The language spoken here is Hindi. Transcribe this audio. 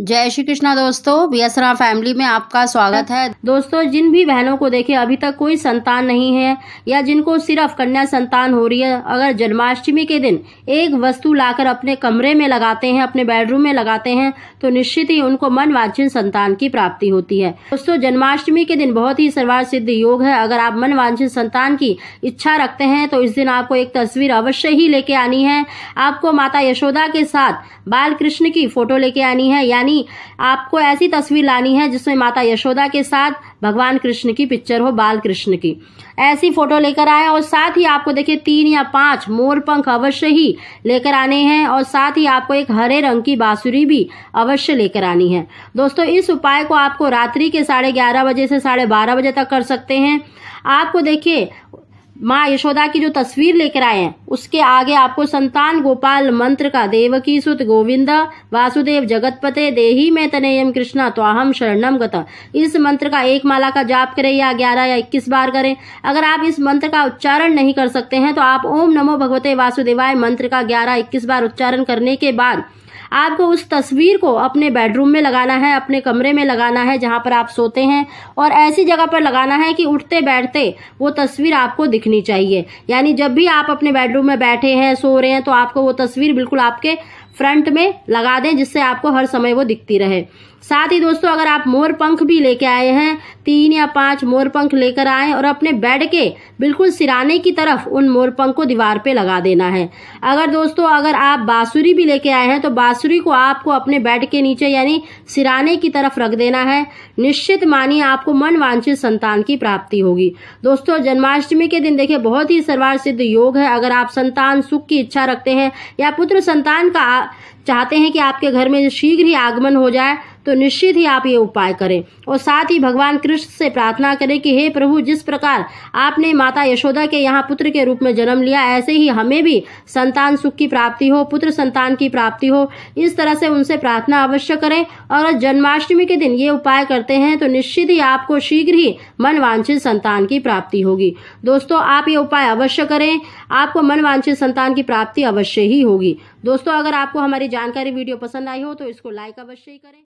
जय श्री कृष्णा दोस्तों बीएसरा फैमिली में आपका स्वागत है दोस्तों जिन भी बहनों को देखे अभी तक कोई संतान नहीं है या जिनको सिर्फ कन्या संतान हो रही है अगर जन्माष्टमी के दिन एक वस्तु लाकर अपने कमरे में लगाते हैं अपने बेडरूम में लगाते हैं तो निश्चित ही उनको मन वांछित संतान की प्राप्ति होती है दोस्तों जन्माष्टमी के दिन बहुत ही सर्वार सिद्ध योग है अगर आप मन वांछित संतान की इच्छा रखते हैं तो इस दिन आपको एक तस्वीर अवश्य ही लेके आनी है आपको माता यशोदा के साथ बाल कृष्ण की फोटो लेके आनी है या यानी आपको ऐसी तस्वीर लानी है जिसमें माता यशोदा के साथ भगवान कृष्ण की पिक्चर हो बाल कृष्ण की ऐसी फोटो लेकर आए और साथ ही आपको देखिए तीन या पांच मोर पंख अवश्य ही लेकर आने हैं और साथ ही आपको एक हरे रंग की बांसुरी भी अवश्य लेकर आनी है दोस्तों इस उपाय को आपको रात्रि के साढ़े ग्यारह बजे से साढ़े बारह बजे तक कर सकते हैं आपको देखिए माँ यशोदा की जो तस्वीर लेकर आए हैं उसके आगे आपको संतान गोपाल मंत्र का देवकी सुत गोविंद वासुदेव जगतपते देही में तनेयम कृष्णा तो अहम शरणम गत इस मंत्र का एक माला का जाप करें या ग्यारह या इक्कीस बार करें अगर आप इस मंत्र का उच्चारण नहीं कर सकते हैं तो आप ओम नमो भगवते वासुदेवाय मंत्र का ग्यारह इक्कीस बार उच्चारण करने के बाद आपको उस तस्वीर को अपने बेडरूम में लगाना है अपने कमरे में लगाना है जहाँ पर आप सोते हैं और ऐसी जगह पर लगाना है कि उठते बैठते वो तस्वीर आपको दिखनी चाहिए यानी जब भी आप अपने बेडरूम में बैठे हैं सो रहे हैं तो आपको वो तस्वीर बिल्कुल आपके फ्रंट में लगा दें जिससे आपको हर समय वो दिखती रहे साथ ही दोस्तों अगर आप मोर पंख भी लेके आए हैं तीन या पांच मोर पंख लेकर आए और अपने बेड के बिल्कुल सिराने की तरफ उन मोर पंख को दीवार पे लगा देना है अगर दोस्तों अगर आप बांसुरी भी लेके आए हैं तो बांसुरी को आपको अपने बेड के नीचे यानी सिराने की तरफ रख देना है निश्चित मानिए आपको मन वांछित संतान की प्राप्ति होगी दोस्तों जन्माष्टमी के दिन देखिये बहुत ही सर्वार सिद्ध योग है अगर आप संतान सुख की इच्छा रखते हैं या पुत्र संतान का चाहते हैं कि आपके घर में शीघ्र ही आगमन हो जाए तो निश्चित ही आप ये उपाय करें और साथ ही भगवान कृष्ण से प्रार्थना करें कि हे प्रभु जिस प्रकार आपने माता यशोदा के यहाँ पुत्र के रूप में जन्म लिया ऐसे ही हमें भी संतान सुख की प्राप्ति हो पुत्र संतान की प्राप्ति हो इस तरह से उनसे प्रार्थना अवश्य करें और जन्माष्टमी के दिन ये उपाय करते हैं तो निश्चित ही आपको शीघ्र ही मनवांचित संतान की प्राप्ति होगी दोस्तों आप ये उपाय अवश्य करें आपको मनवांचित संतान की प्राप्ति अवश्य ही होगी दोस्तों अगर आपको हमारी जानकारी वीडियो पसंद आई हो तो इसको लाइक अवश्य ही करें